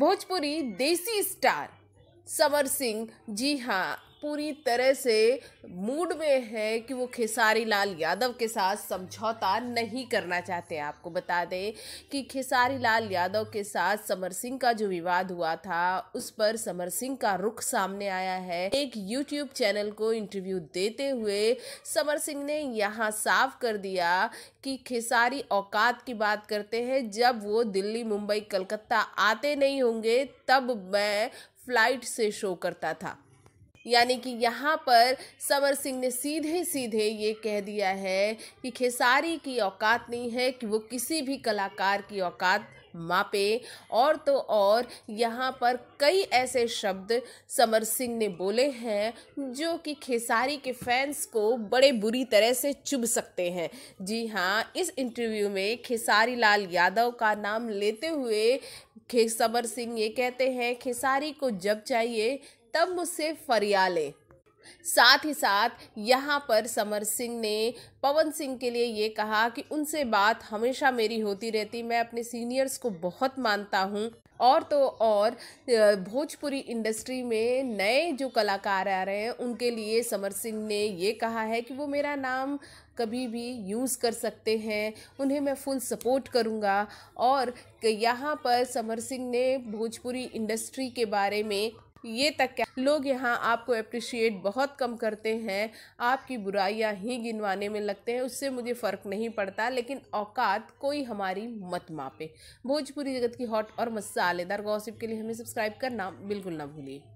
भोजपुरी देसी star summer Singh जी हाँ पूरी तरह से मूड में है कि वो खेसारी लाल यादव के साथ समझौता नहीं करना चाहते आपको बता दें कि खेसारी लाल यादव के साथ समर सिंह का जो विवाद हुआ था उस पर समर सिंह का रुख सामने आया है एक यूट्यूब चैनल को इंटरव्यू देते हुए समर सिंह ने यहाँ साफ कर दिया कि खेसारी औकात की बात करते हैं जब वो दिल्ली मुंबई कलकत्ता आते नहीं होंगे तब मैं फ्लाइट से शो करता था यानी कि यहाँ पर समर सिंह ने सीधे सीधे ये कह दिया है कि खेसारी की औकात नहीं है कि वो किसी भी कलाकार की औकात मापे और तो और यहाँ पर कई ऐसे शब्द समर सिंह ने बोले हैं जो कि खेसारी के फैंस को बड़े बुरी तरह से चुभ सकते हैं जी हाँ इस इंटरव्यू में खेसारी लाल यादव का नाम लेते हुए खे समर सिंह ये कहते हैं खेसारी को जब चाहिए तब मुझसे फरिया ले साथ ही साथ यहाँ पर समर सिंह ने पवन सिंह के लिए ये कहा कि उनसे बात हमेशा मेरी होती रहती मैं अपने सीनियर्स को बहुत मानता हूँ और तो और भोजपुरी इंडस्ट्री में नए जो कलाकार आ रहे हैं उनके लिए समर सिंह ने ये कहा है कि वो मेरा नाम कभी भी यूज़ कर सकते हैं उन्हें मैं फुल सपोर्ट करूँगा और यहाँ पर समर सिंह ने भोजपुरी इंडस्ट्री के बारे में ये तक क्या लोग यहाँ आपको अप्रिशिएट बहुत कम करते हैं आपकी बुराइयाँ ही गिनवाने में लगते हैं उससे मुझे फ़र्क नहीं पड़ता लेकिन औकात कोई हमारी मत मापे भोजपुरी जगत की हॉट और मसालेदार गॉसिप के लिए हमें सब्सक्राइब करना बिल्कुल ना भूलिए